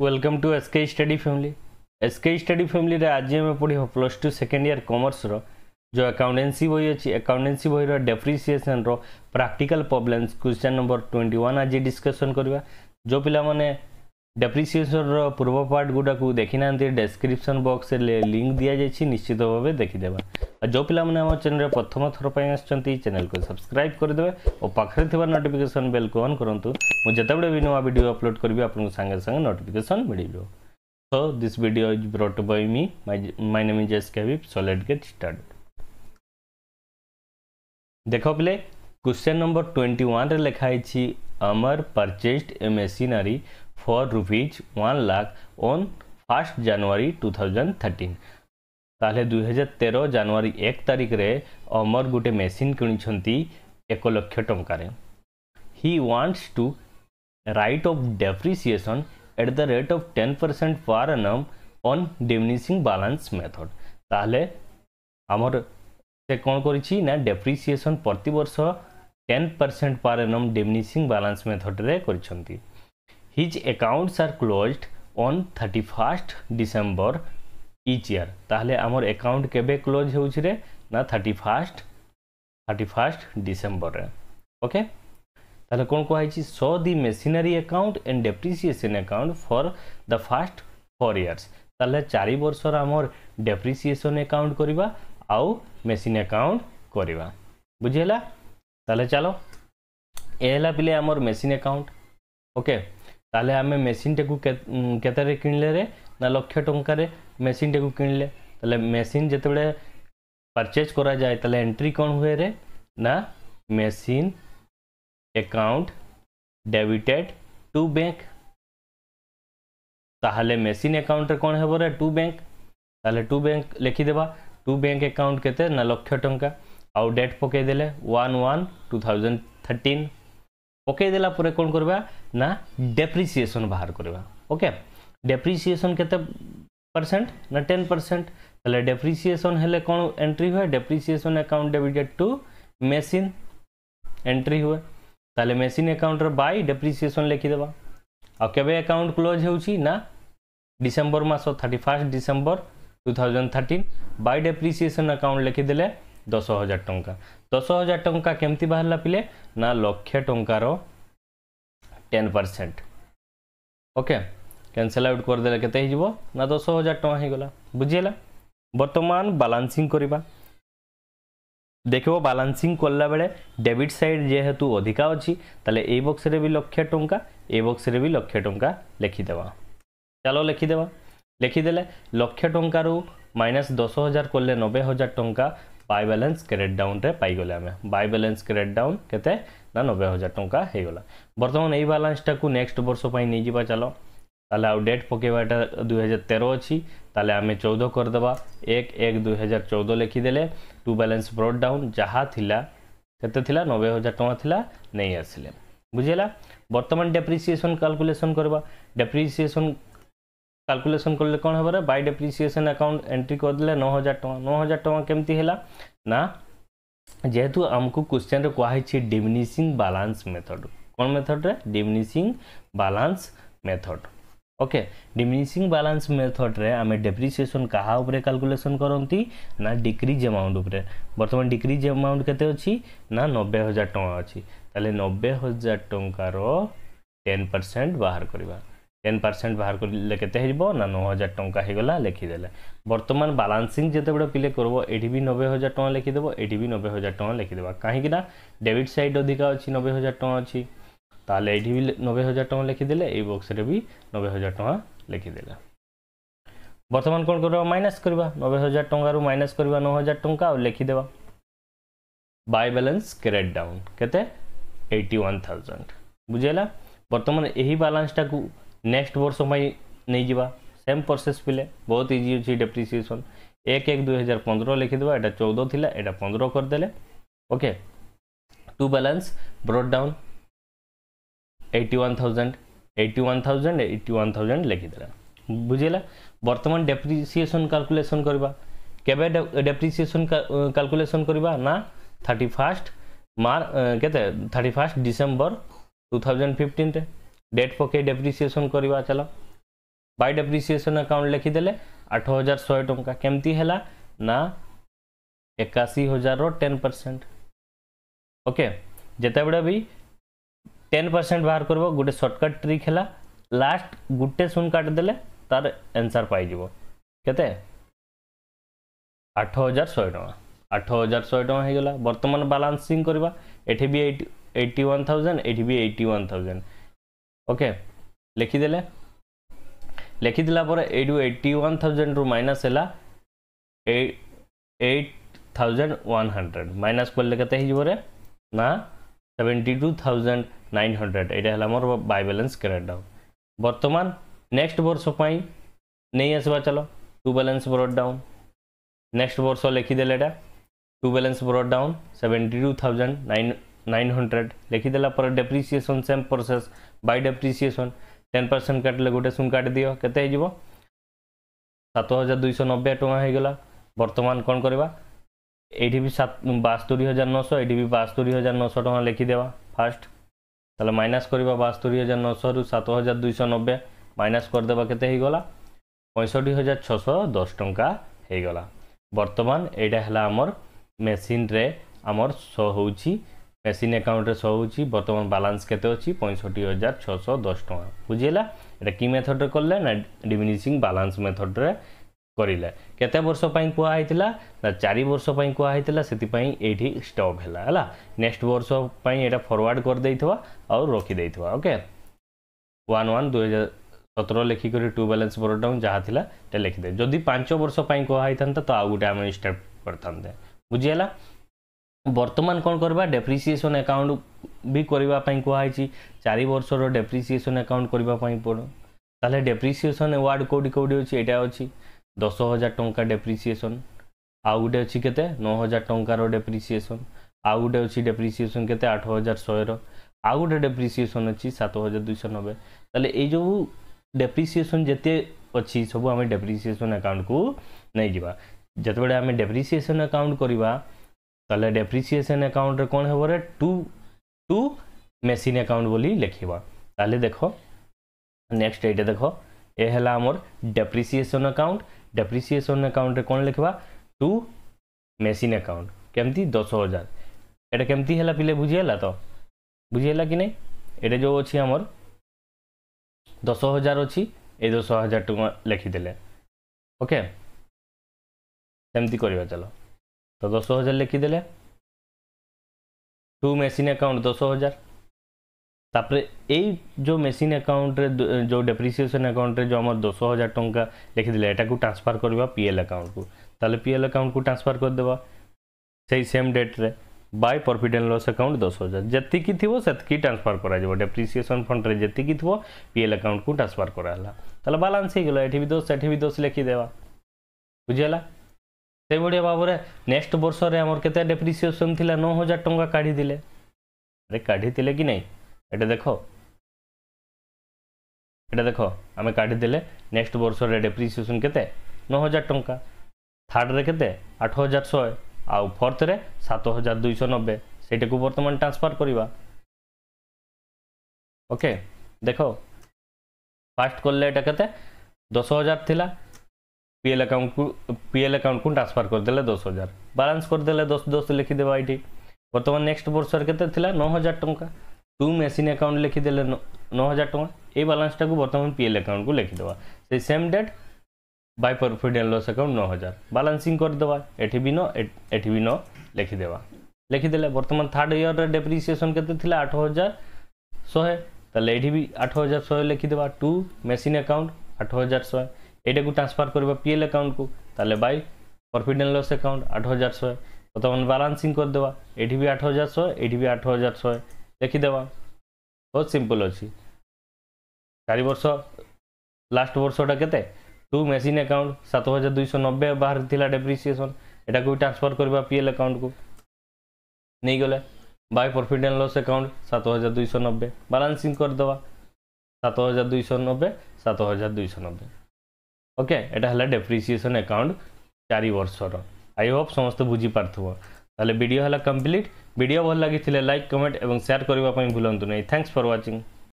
Welcome to S K study family S K study ଫ୍ୟାମିଲିରେ ଆଜି ଆମେ ପଢ଼ିବା ପ୍ଲସ୍ ଟୁ ସେକେଣ୍ଡ ଇୟର୍ କମର୍ସର ଯେଉଁ ଆକାଉଣ୍ଟେନ୍ସି ବହି ଅଛି ଆକାଉଣ୍ଟେନ୍ସି ବହିର ଡେପ୍ରିସିଏସନ୍ର practical problems question number twenty one ଆଜି ଡିସ୍କସନ୍ କରିବା ଯେଉଁ ପିଲାମାନେ ଡେପ୍ରିସିଏସନ୍ର ପୂର୍ବ ପାର୍ଟ ଗୁଡ଼ାକୁ ଦେଖିନାହାନ୍ତି ଡେସ୍କ୍ରିପସନ୍ ବକ୍ସରେ ଲିଙ୍କ୍ ଦିଆଯାଇଛି ନିଶ୍ଚିତ ଭାବେ ଦେଖିଦେବା ଆଉ ଯେଉଁ ପିଲାମାନେ ଆମ ଚ୍ୟାନେଲ୍ରେ ପ୍ରଥମ ଥର ପାଇଁ ଆସିଛନ୍ତି ଚ୍ୟାନେଲ୍କୁ ସବସ୍କ୍ରାଇବ୍ କରିଦେବେ ଓ ପାଖରେ ଥିବା ନୋଟିଫିକେସନ୍ ବେଲ୍କୁ ଅନ୍ କରନ୍ତୁ ମୁଁ ଯେତେବେଳେ ବି ନୂଆ ଭିଡ଼ିଓ ଅପଲୋଡ଼ କରିବି ଆପଣଙ୍କୁ ସାଙ୍ଗେ ସାଙ୍ଗେ ନୋଟିଫିକେସନ୍ ମିଳିଯିବ So this video is brought by me. My my name is S. Kavip. So let's get started. देखो पहले क्वेश्चन नंबर ट्वेंटी वन लिखा है Amar purchase a machinery for rupees one lakh on first January two thousand thirteen তাহলে দুই হাজার তের জানুয়ারি এক তারিখরে অমর গোটে মেসিন কিনিছন্তি এক লক্ষ টঙ্কার he wants to write off depreciation at the rate of ten percent per annum on diminishing balance method তাহলে আমার সে কোণ করেছি না ডেপ্রিসিয়েসন প্রতবর্ষ ten percent per annum diminishing balance ମେଥଡ଼ରେ କରିଛନ୍ତି his accounts are closed on thirty first December each year ତାହେଲେ ଆମର ଆକାଉଣ୍ଟ କେବେ କ୍ଲୋଜ୍ ହେଉଛି ରେ ନା ଥାର୍ଟି ଫାର୍ଷ୍ଟ ଥାର୍ଟି ଫାର୍ଷ୍ଟ ଡିସେମ୍ବରରେ ଓକେ তাহলে কোন কুহাইছি so the machinery account and depreciation account for the first four years তাহলে চারি বর্ষর আমার ডেপ্রিসিয়েসন আকাউন্ট করিবা আউ মেসিন আকাউন্ট করিবা বুঝিলা তাহলে চলো এ হেলা পিলে আমার মেসিন আকাউন্ট ওকে তাহলে আমি মেসিনটাকে কেতারে কিনলে রে না লক্ষ টঙ্কার মেসিনটাকে কিনলে তাহলে মেসিন যেতবে পারচেজ করা যায় তাহলে এন্ট্রি কোণ হুয়ে রে না machine account debited to bank তাহলে মেসিন আকাউন্টে কোণ হব রে টু ব্যাঙ্ক তাহলে টু ব্যাঙ্ক লিখিদেবা টু ব্যাঙ্ক আকাউন্ট কেতে না লক্ষ টঙ্কা ଆଉ ଡେଟ୍ ପକାଇ ଦେଲେ one one two thousand thirteen ପକାଇ ଦେଲା ପରେ କ'ଣ କରିବା ନା ଡେପ୍ରିସିଏସନ୍ ବାହାର କରିବା ଓକେ ଡେପ୍ରିସିଏସନ୍ କେତେ ପରସେଣ୍ଟ ନା ଟେନ୍ ପରସେଣ୍ଟ ହେଲେ ଡେପ୍ରିସିଏସନ୍ ହେଲେ କ'ଣ ଏଣ୍ଟ୍ରି ହୁଏ depreciation account debited to machine entry ହୁଏ ତାହେଲେ ମେସିନ୍ ଆକାଉଣ୍ଟର ବାଇ ଡେପ୍ରିସିଏସନ୍ ଲେଖିଦେବା ଆଉ କେବେ ଆକାଉଣ୍ଟ କ୍ଲୋଜ୍ ହେଉଛି ନା ଡିସେମ୍ବର ମାସ thirty first December two thousand thirteen by depreciation account ଲେଖିଦେଲେ ଦଶ ହଜାର ଟଙ୍କା ଦଶ ହଜାର ଟଙ୍କା କେମିତି ବାହାରିଲା ପିଲେ ନା ଲକ୍ଷେ ଟଙ୍କାର ten percent okay cancel out କରିଦେଲେ କେତେ ହେଇଯିବ ନା ଦଶ ହଜାର ଟଙ୍କା ହେଇଗଲା ବୁଝିହେଲା ବର୍ତ୍ତମାନ ବାଲାନ୍ସିଂ କରିବା ଦେଖିବ ବାଲାନ୍ସିଂ କଲାବେଳେ ଡେବିଟ୍ ସାଇଡ଼୍ ଯେହେତୁ ଅଧିକା ଅଛି ତାହେଲେ ଏଇ ବକ୍ସରେ ବି ଲକ୍ଷେ ଟଙ୍କା ଏ ବକ୍ସରେ ବି ଲକ୍ଷେ ଟଙ୍କା ଲେଖିଦେବା ଚାଲ ଲେଖିଦେବା ଲେଖିଦେଲେ ଲକ୍ଷେ ଟଙ୍କାରୁ ମାଇନସ୍ ଦଶ ହଜାର କଲେ ନବେ ହଜାର ଟଙ୍କା ବାଇ ବାଲାନ୍ସ କ୍ୟାରେଟ୍ ଡାଉନ୍ରେ ପାଇଗଲେ ଆମେ ବାଇ ବାଲାନ୍ସ କ୍ୟାରେଟ୍ ଡାଉନ୍ କେତେ ନା ନବେ ହଜାର ଟଙ୍କା ହେଇଗଲା ବର୍ତ୍ତମାନ ଏଇ ବାଲାନ୍ସଟାକୁ ନେକ୍ସଟ ବର୍ଷ ପାଇଁ ନେଇଯିବା ଚାଲ ତାହେଲେ ଆଉ ଡେଟ୍ ପକାଇବା ଏଇଟା ଦୁଇହଜାର ତେର ଅଛି ତାହେଲେ ଆମେ ଚଉଦ କରିଦେବା ଏକ ଏକ ଦୁଇହଜାର ଚଉଦ ଲେଖିଦେଲେ ଟୁ ବାଲାନ୍ସ ବ୍ରଡ୍ ଡାଉନ୍ ଯାହା ଥିଲା କେତେ ଥିଲା ନବେ ହଜାର ଟଙ୍କା ଥିଲା ନେଇ ଆସିଲେ ବୁଝିଲା ବର୍ତ୍ତମାନ ଡେପ୍ରିସିଏସନ୍ କାଲକୁଲେସନ୍ କରିବା ଡେପ୍ରିସିଏସନ୍ କାଲକୁଲେସନ୍ କଲେ କ'ଣ ହେବରେ ବାଇ ଡେପ୍ରିସିଏସନ୍ ଆକାଉଣ୍ଟ ଏଣ୍ଟ୍ରି କରିଦେଲେ ନଅ ହଜାର ଟଙ୍କା ନଅ ହଜାର ଟଙ୍କା କେମିତି ହେଲା ନା ଯେହେତୁ ଆମକୁ କ୍ୱେଶ୍ଚନ୍ରେ କୁହାହେଇଛି ଡିମିନିସିଂ ବାଲାନ୍ସ ମେଥଡ଼ କ'ଣ ମେଥଡ଼ରେ diminishing balance method okay diminishing balance ମେଥଡ଼ରେ ଆମେ ଡେପ୍ରିସିଏସନ୍ କାହା ଉପରେ କାଲକୁଲେସନ୍ କରନ୍ତି ନା ଡିକ୍ରିଜ୍ ଆମାଉଣ୍ଟ ଉପରେ ବର୍ତ୍ତମାନ ଡିକ୍ରିଜ୍ ଆମାଉଣ୍ଟ କେତେ ଅଛି ନା ନବେ ହଜାର ଟଙ୍କା ଅଛି ତାହେଲେ ନବେ ହଜାର ଟଙ୍କାର টেন परसेंट बाहर करवा টেন ପରସେଣ୍ଟ ବାହାର କଲେ କେତେ ହେଇଯିବ ନା ନଅ ହଜାର ଟଙ୍କା ହେଇଗଲା ଲେଖିଦେଲେ ବର୍ତ୍ତମାନ ବାଲାନ୍ସିଂ ଯେତେବେଳେ ପିଲେ କରିବ ଏଠି ବି ନବେ ହଜାର ଟଙ୍କା ଲେଖିଦେବ ଏଠି ବି ନବେ ହଜାର ଟଙ୍କା ଲେଖିଦେବା କାହିଁକି ନା ଡେବିଟ୍ ସାଇଡ଼୍ ଅଧିକା ଅଛି ନବେ ହଜାର ଟଙ୍କା ଅଛି ତାହେଲେ ଏଠି ବି ନବେ ହଜାର ଟଙ୍କା ଲେଖିଦେଲେ ଏଇ ବକ୍ସରେ ବି ନବେ ହଜାର ଟଙ୍କା ଲେଖିଦେଲେ ବର୍ତ୍ତମାନ କ'ଣ କରିବା ମାଇନସ୍ କରିବା ନବେ ହଜାର ଟଙ୍କାରୁ ମାଇନସ୍ କରିବା ନଅ ହଜାର ଟଙ୍କା ଆଉ ଲେଖିଦେବା ବାଇ ବାଲାନ୍ସ କ୍ୟାରେଟ୍ ଡାଉନ୍ କେତେ ଏଇଟି ୱାନ୍ ଥାଉଜେଣ୍ଡ ବୁଝିହେଲା ବର୍ତ୍ତମାନ ଏହି ବାଲାନ୍ସଟାକୁ ନେକ୍ସଟ ବର୍ଷ ପାଇଁ ନେଇଯିବା ସେମ୍ ପ୍ରୋସେସ୍ ପିଲେ ବହୁତ ଇଜି ଅଛି ଡେପ୍ରିସିଏସନ୍ ଏକ ଏକ ଦୁଇ ହଜାର ପନ୍ଦର ଲେଖିଦେବା ଏଇଟା ଚଉଦ ଥିଲା ଏଇଟା ପନ୍ଦର କରିଦେଲେ okay to balance brought down eighty one thousand eighty one thousand eighty one thousand ଲେଖିଦେଲା ବୁଝିଲା ବର୍ତ୍ତମାନ ଡେପ୍ରିସିଏସନ୍ କାଲକୁଲେସନ୍ କରିବା କେବେ ଡେପ୍ରିସିଏସନ୍ କାଲକୁଲେସନ୍ କରିବା ନା ଥାର୍ଟି ଫାର୍ଷ୍ଟ ମାର୍ଚ୍ଚ କେତେ thirty first December two thousand ଫିଫ୍ଟିନ୍ରେ ডেট পকাই ডেপ্রিসিয়েসন করা চাল বাই ডেপ্রিসিয়েসন আকাউন্ট লিখিদেলে আঠ হাজার শহে টঙ্কা কমিটি হল না একাশি হাজার টেন परसेंट ओके যেতবে বি টেন परसेंट বাহার করব গোটে সর্টকট ট্রিক হল লাস্ট গোটে শূন্য কাটিদেলে তার আনসার পাইযিব কেতে আঠ হাজার শহে টঙ্কা আঠ হাজার শহে টঙ্কা হয়ে গলা বর্তমান বালান্সিং করা এটি বি এইটি ওয়ান থাউজেন্ড এটি বি এইটি ওয়ান থাউজেন্ড ওকে ଲେଖିଦେଲେ ଲେଖିଦେଲା ପରେ ଏଇଠୁ ଏଇଟି ୱାନ୍ ଥାଉଜେଣ୍ଡରୁ ମାଇନସ୍ ହେଲା eight thousand one hundred minus କଲେ କେତେ ହେଇଯିବରେ ନା seventy two thousand nine hundred ଏଇଟା ହେଲା ମୋର ବାଇ ବାଲାନ୍ସ କ୍ୟାରେଟ୍ ଡାଉନ୍ ବର୍ତ୍ତମାନ ନେକ୍ସଟ ବର୍ଷ ପାଇଁ ନେଇ ଆସିବା ଚାଲ to balance brought down next ବର୍ଷ ଲେଖିଦେଲେ ଏଇଟା to balance brought down seventy two thousand nine 900 लिखी देला पर depreciation same process by depreciation 10 percent काटले गोटे सुन काट दियो केते हेजिवो 7290 टका हेगला बर्तमान कोन करबा एठी भी 72900 एठी भी 72900 टका लिखी देवा फर्स्ट তাহলে মাইনাস করিবা 72900 রু 7290 মাইনাস করে দেবা কেতে হেগলা 65610 টকা হেগলা বর্তমান এইটা হলা আমার মেশিন রে আমার শো হচ্ছে मेसीन आकाउंट सौ बर्तमान बालान्स के पैंसठ हजार छःश दस टाँह बुझेगा यहाँ कि मेथड कले ना डिमिनिशिंग बालान्स मेथड करें कते वर्षपाई कई चार वर्षपाई कई से स्टप है नेक्स्ट वर्षपाई यहाँ फरवर्ड करदे और रखीदे ओके वा दुई सतर लिखिक टू बैलेन्स ब्रोडाउन जहाँ था लिखिदे जदि पांच वर्ष पर कहता तो आउ गोटे आम स्टार्ट करते बुझीगला বর্তমান କ'ଣ କରିବା ଡେପ୍ରିସିଏସନ୍ ଆକାଉଣ୍ଟ ବି କରିବା ପାଇଁ କୁହାହେଇଛି ଚାରି ବର୍ଷର ଡେପ୍ରିସିଏସନ୍ ଆକାଉଣ୍ଟ କରିବା ପାଇଁ ପଡ଼ ତାହେଲେ ଡେପ୍ରିସିଏସନ୍ ୱାର୍ଡ଼ କେଉଁଠି କେଉଁଠି ଅଛି ଏଇଟା ଅଛି ଦଶ ହଜାର ଟଙ୍କା ଡେପ୍ରିସିଏସନ୍ ଆଉ ଗୋଟେ ଅଛି କେତେ ନଅ ହଜାର ଟଙ୍କାର ଡେପ୍ରିସିଏସନ୍ ଆଉ ଗୋଟେ ଅଛି ଡେପ୍ରିସିଏସନ୍ କେତେ ଆଠ ହଜାର ଶହେର ଆଉ ଗୋଟେ ଡେପ୍ରିସିଏସନ୍ ଅଛି ସାତ ହଜାର ଦୁଇଶହ ନବେ ତାହେଲେ ଏଇ ଯେଉଁ ଡେପ୍ରିସିଏସନ୍ ଯେତେ ଅଛି ସବୁ ଆମେ ଡେପ୍ରିସିଏସନ୍ ଆକାଉଣ୍ଟକୁ ନେଇଯିବା ଯେତେବେଳେ ଆମେ ଡେପ୍ରିସିଏସନ୍ ଆକାଉଣ୍ଟ କରିବା তাহলে ডেপ্রিসিয়েসন আকাউন্টরে কোণ হবরে টু টু মেসিন আকাউন্ট বলি লিখবা তাহলে দেখ নেক্সট এইটা দেখ এ হলা আমার ডেপ্রিসিয়েসন আকাউন্ট ডেপ্রিসিয়েসন আকাউন্টরে কোণ লিখবা টু মেসিন আকাউন্ট কেমতি দশ হাজার এটা কেমতি হলা পিলে বুঝিগলা তো বুঝিগলা কি নাই এটা যে অছি আমার দশ হাজার অছি এই দশ হাজার টাকা লিখিদেলে ওকে সেমতি করিবা চলো तो दस हजार लिखिदे टू मेसीन आकाउंट दस हजार तापर जो मेसीन आकाउंट जो डेप्रिसीएसन आकाउंट जो आम दस हजार टाँचा लिखिदे यहाँ ट्रांसफर करवा पीएल आकाउंट को ताले पीएल आकाउंट को ट्रांसफर करदे से सेम डेट्रे by profit and loss account दस हजार जी थी से ट्रांसफर कर डेप्रिसीएसन फंड जी थो पीएल आकाउंट को ट्रांसफर कराला बालांस हो गल ये भी दस ये भी दस लिखीदे बुझेगा ସେଇଭଳିଆ ଭାବରେ ନେକ୍ସଟ ବର୍ଷରେ ଆମର କେତେ ଡେପ୍ରିସିଏସନ୍ ଥିଲା ନଅ ହଜାର ଟଙ୍କା କାଢ଼ିଥିଲେ ଆରେ କାଢ଼ିଥିଲେ କି ନାହିଁ ଏଇଟା ଦେଖ ଏଇଟା ଦେଖ ଆମେ କାଢ଼ିଦେଲେ ନେକ୍ସଟ ବର୍ଷରେ ଡେପ୍ରିସିଏସନ୍ କେତେ ନଅ ହଜାର ଟଙ୍କା ଥାର୍ଡ଼ରେ କେତେ ଆଠ ହଜାର ଶହେ ଆଉ ଫୋର୍ଥରେ ସାତ ହଜାର ଦୁଇଶହ ନବେ ସେଇଟାକୁ ବର୍ତ୍ତମାନ ଟ୍ରାନ୍ସଫର୍ କରିବା ଓକେ ଦେଖ ଫାଷ୍ଟ କଲେ ଏଇଟା କେତେ ଦଶ ହଜାର ଥିଲା पीएल अकाउंट को पीएल अकाउंट को ट्रांसफर करदे दस हजार बालान्स करदे दस दस 10 लिखि देबा इठी बर्तमान नेक्स्ट वर्षर केते थिला 9000 टका टू मेसीन अकाउंट लिखि नौ हज़ार टका ये बालान्सटा टाकू बर्तमान पीएल आकाउंट को लिखि देबा से same date by profit and loss account 9000 balancing कर देबा एठी भी न एठी भी न लिखि लिखिदे लिखि देले बर्तमान थर्ड ईयर रे डेप्रिसिएशन केते थिला 8000 100 आठ हजार शहे 8100 टू मेसीन आकाउंट आठ हजार शहे ଏଇଟାକୁ ଟ୍ରାନ୍ସଫର୍ କରିବା ପି ଏଲ୍ ଆକାଉଣ୍ଟକୁ ତାହେଲେ by profit and loss account ଆଠ ହଜାର ଶହେ ବର୍ତ୍ତମାନ ବାଲାନ୍ସିଂ କରିଦେବା ଏଠି ବି ଆଠ ହଜାର ଶହେ ଏଠି ବି ଆଠ ହଜାର ଶହେ ଲେଖିଦେବା ବହୁତ ସିମ୍ପଲ୍ ଅଛି ଚାରି ବର୍ଷ ଲାଷ୍ଟ ବର୍ଷଟା କେତେ ଟୁ ମେସିନ୍ ଆକାଉଣ୍ଟ ସାତ ହଜାର ଦୁଇଶହ ନବେ ବାହାରିଥିଲା ଡେପ୍ରିସିଏସନ୍ ଏଟାକୁ ବି ଟ୍ରାନ୍ସଫର୍ କରିବା ପି ଏଲ୍ ଆକାଉଣ୍ଟକୁ ନେଇଗଲେ by profit and loss account ସାତ ହଜାର ଦୁଇଶହ ନବେ ବାଲାନ୍ସିଂ କରିଦେବା ସାତ ହଜାର ଦୁଇଶହ ନବେ ସାତ ହଜାର ଦୁଇଶହ ନବେ ଓକେ ଏଇଟା ହେଲା ଡେପ୍ରିସିଏସନ୍ ଆକାଉଣ୍ଟ ଚାରି ବର୍ଷର ଆଇ ହୋପ୍ ସମସ୍ତେ ବୁଝିପାରୁଥିବ ତାହେଲେ ଭିଡ଼ିଓ ହେଲା କମ୍ପ୍ଲିଟ୍ ଭିଡ଼ିଓ ଭଲ ଲାଗିଥିଲେ ଲାଇକ୍ କମେଣ୍ଟ ଏବଂ ସେୟାର କରିବା ପାଇଁ ଭୁଲନ୍ତୁ ନାହିଁ ଥ୍ୟାଙ୍କସ୍ ଫର୍ ୱାଚିଂ